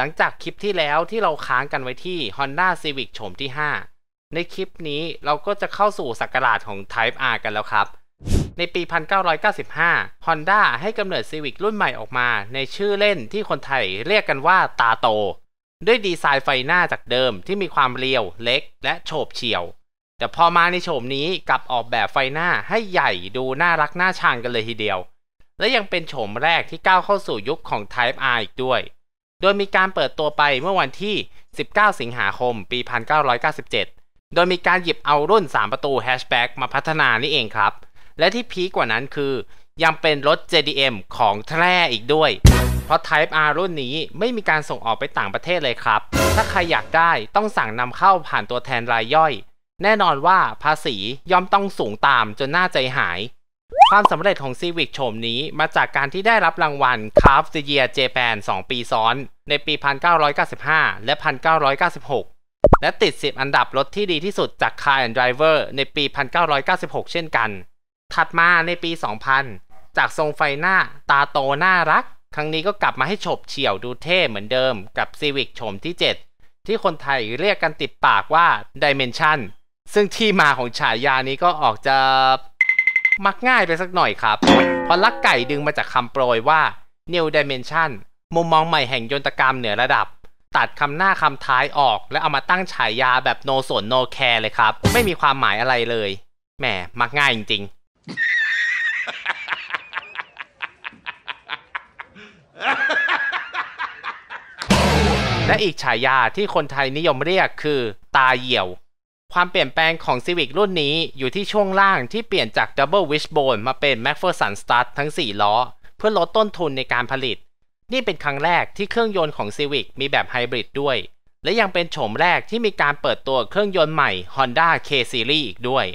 หลังจากคลิปที่แล้วที่เราค้างกันไว้ที่ Honda Civic โฉมที่ 5 ในคลิปนี้เราก็จะเข้าสู่สักราชของ Type R กันแล้วครับ ในปี 1995 Honda ให้กำเนิด Civic รุ่นใหม่ออกมา ในชื่อเล่นที่คนไทยเรียกกันว่าตาโต ด้วยดีไซน์ไฟหน้าจากเดิมที่มีความเรียวเล็กและโฉบเฉี่ยว แต่พอมาในโฉมนี้กลับออกแบบไฟหน้าให้ใหญ่ดูน่ารักน่าชังกันเลยทีเดียว และยังเป็นโฉมแรกที่ก้าวเข้าสู่ยุคของ Type R อีกด้วยโดยมีการเปิดตัวไปเมื่อวันที่ 19 สิงหาคม ปี 1997 โดยมีการหยิบเอารุ่น 3 ประตูแฮชแบ็กมาพัฒนานี่เองครับ และที่พีกกว่านั้นคือ ยังเป็นรถ JDM ของแท้อีกด้วย เพราะ Type R รุ่นนี้ไม่มีการส่งออกไปต่างประเทศเลยครับ ถ้าใครอยากได้ต้องสั่งนำเข้าผ่านตัวแทนรายย่อย แน่นอนว่าภาษีย่อมต้องสูงตามจนน่าใจหายความสำเร็จของซีวิกโฉมนี้มาจากการที่ได้รับรางวัลคาร์ฟเซียเจแปน2ปีซ้อน ในปี 1995 และ 1996 และติด 10 อันดับรถที่ดีที่สุดจาก Car and Driver ในปี 1996 เช่นกัน ถัดมาในปี 2000 จากทรงไฟหน้าตาโตน่ารัก ครั้งนี้ก็กลับมาให้ฉบเฉี่ยวดูเท่เหมือนเดิมกับซีวิกโฉมที่ 7 ที่คนไทยเรียกกันติดปากว่า Dimension ซึ่งที่มาของฉายานี้ก็ออกจะมักง่ายไปสักหน่อยครับ พอลักไก่ดึงมาจากคำโปรยว่า New Dimension มุมมองใหม่แห่งยนตกรรมเหนือระดับ ตัดคำหน้าคำท้ายออก และเอามาตั้งฉายาแบบโนสนโนแคร์เลยครับ ไม่มีความหมายอะไรเลย แหม มักง่ายจริง ๆ และอีกฉายาที่คนไทยนิยมเรียกคือ ตาเหี่ยวความเปลี่ยนแปลงของ Civic รุ่นนี้ อยู่ที่ช่วงล่างที่เปลี่ยนจาก Double Wishbone มาเป็น MacPherson Stud ทั้ง 4 ล้อ เพื่อลดต้นทุนในการผลิต นี่เป็นครั้งแรกที่เครื่องยนต์ของ Civic มีแบบไฮบริดด้วย และยังเป็นโฉมแรกที่มีการเปิดตัวเครื่องยนต์ใหม่ Honda K Series อีกด้วย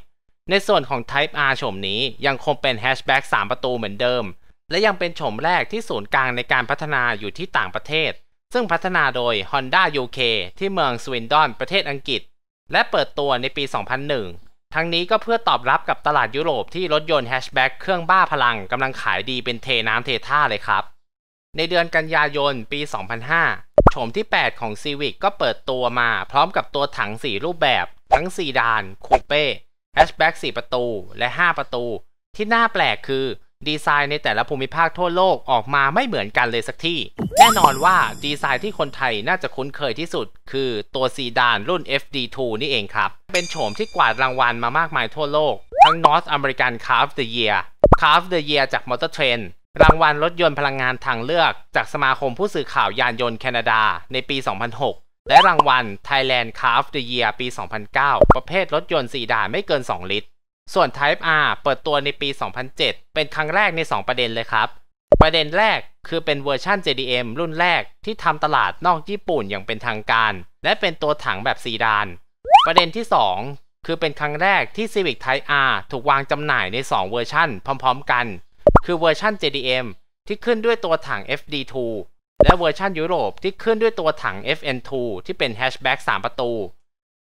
ในส่วนของ Type R โฉมนี้ยังคงเป็นแฮชแบ็ก3ประตูเหมือนเดิม และยังเป็นโฉมแรกที่ศูนย์กลางในการพัฒนาอยู่ที่ต่างประเทศ ซึ่งพัฒนาโดย Honda UK ที่เมืองสวินดอนประเทศอังกฤษและเปิดตัวในปี 2001 ทั้งนี้ก็เพื่อตอบรับกับตลาดยุโรปที่รถยนต์แฮชแบ็กเครื่องบ้าพลังกำลังขายดีเป็นเทน้ำเทท่าเลยครับ ในเดือนกันยายนปี 2005 โฉมที่ 8 ของ Civic ก็เปิดตัวมา พร้อมกับตัวถัง 4 รูปแบบ ทั้งซีดาน คูเป้ แฮชแบ็ก 4 ประตู และ 5 ประตู ที่น่าแปลกคือดีไซน์ในแต่ละภูมิภาคทั่วโลกออกมาไม่เหมือนกันเลยสักที่ แน่นอนว่าดีไซน์ที่คนไทยน่าจะคุ้นเคยที่สุด คือตัวซีดานรุ่น FD2 นี่เองครับ เป็นโฉมที่กวาดรางวัลมามากมายทั่วโลก ทั้ง North American Car of the Year Car of the Year จาก Motor Trend รางวัลรถยนต์พลังงานทางเลือก จากสมาคมผู้สื่อข่าวยานยนต์แคนาดาในปี 2006 และรางวัล Thailand Car of the Year ปี 2009 ประเภทรถยนต์สีดานไม่เกิน 2 ลิตรส่วน Type R เปิดตัวในปี 2007 เป็นครั้งแรกใน 2 ประเด็นเลยครับ ประเด็นแรกคือเป็นเวอร์ชั่น JDM รุ่นแรกที่ทำตลาดนอกญี่ปุ่นอย่างเป็นทางการ และเป็นตัวถังแบบซีดาน ประเด็นที่ 2 คือเป็นครั้งแรกที่ Civic Type R ถูกวางจำหน่ายใน 2 เวอร์ชั่นพร้อมๆ กัน คือเวอร์ชั่น JDM ที่ขึ้นด้วยตัวถัง FD2 และเวอร์ชันยุโรปที่ขึ้นด้วยตัวถัง FN2 ที่เป็นแฮชแบ็ก3ประตู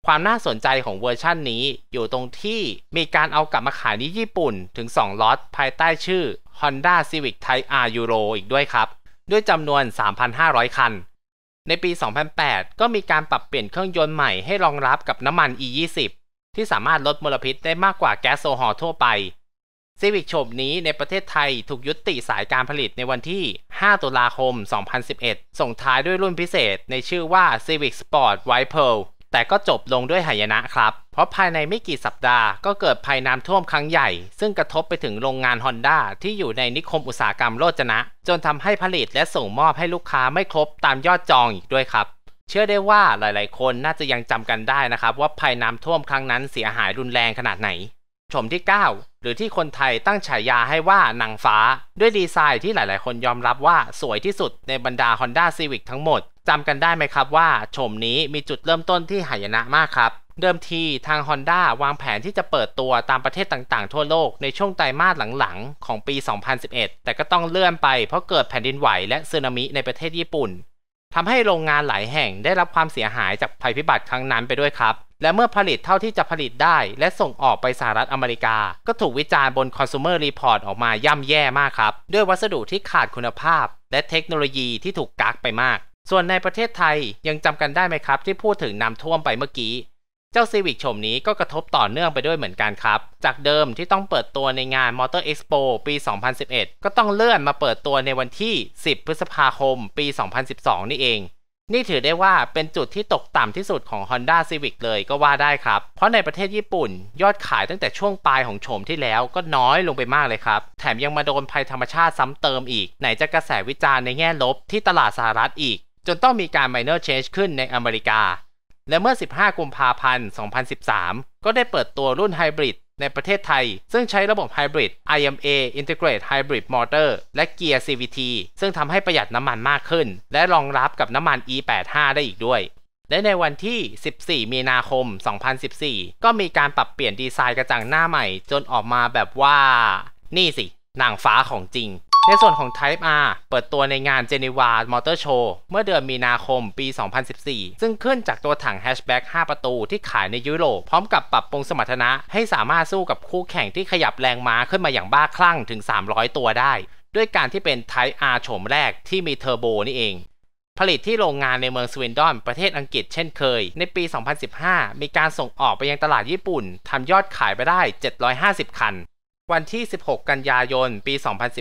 ความน่าสนใจของเวอร์ชั่นนี้ อยู่ตรงที่มีการเอากลับมาขายที่ญี่ปุ่นถึง 2ล็อต ภายใต้ชื่อ Honda Civic Type R Euro อีกด้วยครับ ด้วยจำนวน 3,500 คัน ในปี 2008 ก็มีการปรับเปลี่ยนเครื่องยนต์ใหม่ให้รองรับกับน้ำมัน E20 ที่สามารถลดมลพิษได้มากกว่าแก๊สโซฮอลทั่วไป Civic โฉมนี้ในประเทศไทยถูกยุติสายการผลิตในวันที่ 5 ตุลาคม 2011 ส่งท้ายด้วยรุ่นพิเศษในชื่อว่า Civic Sport White Pearl แต่ก็จบลงด้วยหายนะครับ เพราะภายในไม่กี่สัปดาห์ก็เกิดภัยน้ำท่วมครั้งใหญ่ ซึ่งกระทบไปถึงโรงงานฮอนด้าที่อยู่ในนิคมอุตสาหกรรมโรจนะ จนทำให้ผลิตและส่งมอบให้ลูกค้าไม่ครบตามยอดจองอีกด้วยครับ เชื่อได้ว่าหลาย ๆคนน่าจะยังจำกันได้นะครับ ว่าภัยน้ำท่วมครั้งนั้นเสียหายรุนแรงขนาดไหนชมที่ 9 หรือที่คนไทยตั้งฉายาให้ว่านางฟ้า ด้วยดีไซน์ที่หลาย ๆคนยอมรับว่าสวยที่สุดในบรรดา Honda Civic ทั้งหมดจำกันได้ไหมครับว่า ชมนี้มีจุดเริ่มต้นที่หายนะมากครับเดิมทีทาง Honda วางแผนที่จะเปิดตัวตามประเทศต่างๆ ทั่วโลกในช่วงไตรมาสหลัง ๆ ของปี 2011 แต่ก็ต้องเลื่อนไปเพราะเกิดแผ่นดินไหวและสึนามิในประเทศญี่ปุ่นทำให้โรงงานหลายแห่งได้รับความเสียหายจากภัยพิบัติครั้งนั้นไปด้วยครับ และเมื่อผลิตเท่าที่จะผลิตได้และส่งออกไปสหรัฐอเมริกา ก็ถูกวิจารณ์บน Consumer Report ออกมาย่ำแย่มากครับ ด้วยวัสดุที่ขาดคุณภาพและเทคโนโลยีที่ถูกกักไปมาก ส่วนในประเทศไทยยังจำกันได้ไหมครับที่พูดถึงน้ำท่วมไปเมื่อกี้เจ้า Civic ชมนี้ก็กระทบต่อเนื่องไปด้วยเหมือนกันครับ จากเดิมที่ต้องเปิดตัวในงาน Motor Expo ปี 2011 ก็ต้องเลื่อนมาเปิดตัวในวันที่ 10 พฤษภาคมปี 2012 นี่เอง นี่ถือได้ว่าเป็นจุดที่ตกต่ำที่สุดของ Honda Civic เลยก็ว่าได้ครับ เพราะในประเทศญี่ปุ่นยอดขายตั้งแต่ช่วงปลายของโฉมที่แล้วก็น้อยลงไปมากเลยครับ แถมยังมาโดนภัยธรรมชาติซ้ำเติมอีก ไหนจะกระแสวิจารณ์ในแง่ลบที่ตลาดสหรัฐอีก จนต้องมีการ minor change ขึ้นในอเมริกาและเมื่อ 15กุมภาพันธ์2013 ก็ได้เปิดตัวรุ่นไฮบริดในประเทศไทย ซึ่งใช้ระบบไฮบริด IMA Integrate d Hybrid Motor และเกียร์ CVT ซึ่งทำให้ประหยัดน้ำมันมากขึ้น และรองรับกับน้ำมัน E85 ได้อีกด้วย และในวันที่ 14 มีนาคม 2014 ก็มีการปรับเปลี่ยนดีไซน์กระจังหน้าใหม่จนออกมาแบบว่านี่สิ หนังฟ้าของจริงในส่วนของ Type R เปิดตัวในงานเจนีวา มอเตอร์โชว์ เมื่อเดือนมีนาคม ปี 2014 ซึ่งขึ้นจากตัวถังแฮชแบ็ก5ประตูที่ขายในยุโรป พร้อมกับปรับปรุงสมรรถนะให้สามารถสู้กับคู่แข่งที่ขยับแรงม้าขึ้นมาอย่างบ้าคลั่งถึง 300 ตัวได้ ด้วยการที่เป็น Type R โฉมแรกที่มีเทอร์โบนี่เอง ผลิตที่โรงงานในเมืองสวินดอน ประเทศอังกฤษเช่นเคย ในปี 2015 มีการส่งออกไปยังตลาดญี่ปุ่นทำยอดขายไปได้ 750 คันวันที่ 16 กันยายน ปี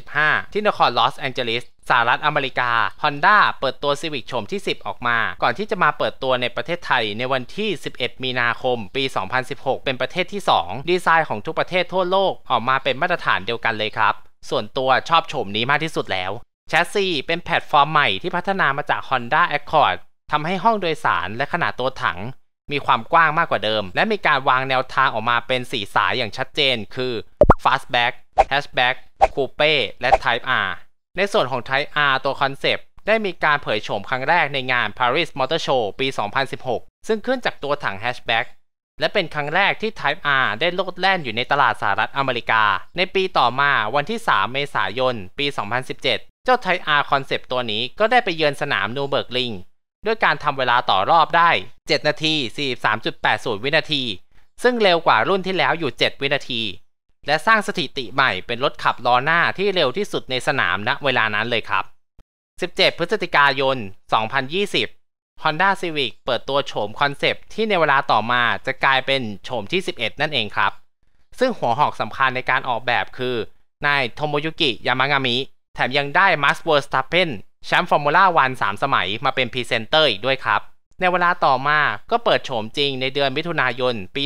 2015 ที่นครลอสแองเจลิส สหรัฐอเมริกา Honda เปิดตัว Civic โฉมที่ 10 ออกมา ก่อนที่จะมาเปิดตัวในประเทศไทย ในวันที่ 11 มีนาคม ปี 2016 เป็นประเทศที่ 2 ดีไซน์ของทุกประเทศทั่วโลกออกมาเป็นมาตรฐานเดียวกันเลยครับ ส่วนตัวชอบโฉมนี้มากที่สุดแล้ว แชสซีเป็นแพลตฟอร์มใหม่ที่พัฒนามาจาก Honda Accord ทำให้ห้องโดยสารและขนาดตัวถังมีความกว้างมากกว่าเดิม และมีการวางแนวทางออกมาเป็น4สายอย่างชัดเจนคือ Fastback Hatchback Coupe และ Type R ในส่วนของ Type R ตัวคอนเซปต์ได้มีการเผยโฉมครั้งแรกในงาน Paris Motor Show ปี 2016 ซึ่งขึ้นจากตัวถัง Hatchback และเป็นครั้งแรกที่ Type R ได้โลดแล่นอยู่ในตลาดสหรัฐอเมริกา ในปีต่อมาวันที่ 3 เมษายนปี 2017 เจ้า Type R คอนเซปต์ตัวนี้ก็ได้ไปเยือนสนามนูเบิร์กลิงด้วยการทำเวลาต่อรอบได้ 7 นาที 43.80 วินาที ซึ่งเร็วกว่ารุ่นที่แล้วอยู่ 7 วินาที และสร้างสถิติใหม่เป็นรถขับล้อหน้าที่เร็วที่สุดในสนามณเวลานั้นเลยครับ 17 พฤศจิกายน 2020 Honda Civic เปิดตัวโฉมคอนเซปต์ที่ในเวลาต่อมาจะกลายเป็นโฉมที่ 11 นั่นเองครับ ซึ่งหัวหอกสำคัญในการออกแบบคือ นาย โทโมยุกิ ยามางามิ แถมยังได้มัสเวอร์สตาเพนแชมป์ฟอร์มูล่าวันสามสมัยมาเป็นพรีเซนเตอร์อีกด้วยครับ ในเวลาต่อมาก็เปิดโฉมจริงในเดือนมิถุนายนปี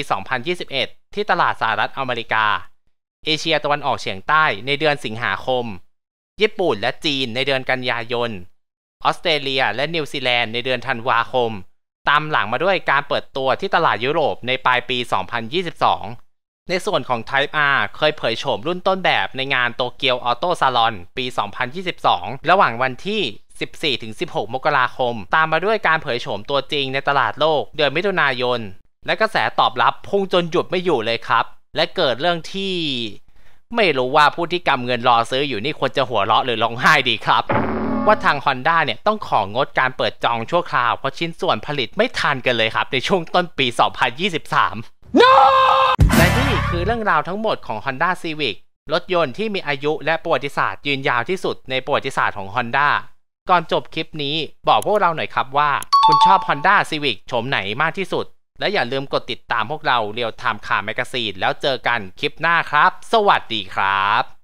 2021 ที่ตลาดสหรัฐอเมริกา เอเชียตะวันออกเฉียงใต้ในเดือนสิงหาคม ญี่ปุ่นและจีนในเดือนกันยายน ออสเตรเลีย และนิวซีแลนด์ในเดือนธันวาคม ตามหลังมาด้วยการเปิดตัวที่ตลาดยุโรปในปลายปี 2022ในส่วนของ Type R เคยเผยโฉมรุ่นต้นแบบในงานโตเกียวออโต้ซาลอนปี 2022 ระหว่างวันที่ 14-16 มกราคม ตามมาด้วยการเผยโฉมตัวจริงในตลาดโลก เดือนมิถุนายน และกระแสตอบรับ พุ่งจนหยุดไม่อยู่เลยครับ และเกิดเรื่องที่ ไม่รู้ว่าผู้ที่กำเงินรอซื้ออยู่นี่ควรจะหัวเราะหรือร้องไห้ดีครับ ว่าทาง Honda เนี่ยต้องของงดการเปิดจองชั่วคราวเพราะชิ้นส่วนผลิตไม่ทันกันเลยครับในช่วงต้นปี 2023 no! คือเรื่องราวทั้งหมดของ Honda Civic รถยนต์ที่มีอายุและประวัติศาสตร์ยืนยาวที่สุดในประวัติศาสตร์ของ Honda ก่อนจบคลิปนี้ บอกพวกเราหน่อยครับว่า คุณชอบ Honda Civic โฉมไหนมากที่สุด และอย่าลืมกดติดตามพวกเราเรียวไทม์ข่าวแมกกาซีนแล้วเจอกันคลิปหน้าครับ สวัสดีครับ